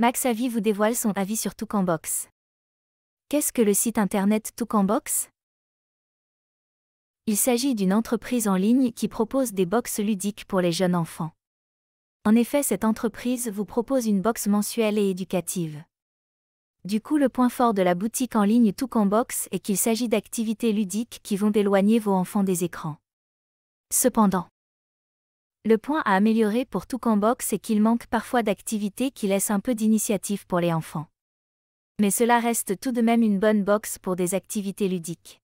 Max Avi vous dévoile son avis sur Toucanbox. Qu'est-ce que le site internet Toucanbox Il s'agit d'une entreprise en ligne qui propose des boxes ludiques pour les jeunes enfants. En effet, cette entreprise vous propose une box mensuelle et éducative. Du coup, le point fort de la boutique en ligne Toucanbox est qu'il s'agit d'activités ludiques qui vont éloigner vos enfants des écrans. Cependant, le point à améliorer pour tout Box est qu'il manque parfois d'activités qui laissent un peu d'initiative pour les enfants. Mais cela reste tout de même une bonne box pour des activités ludiques.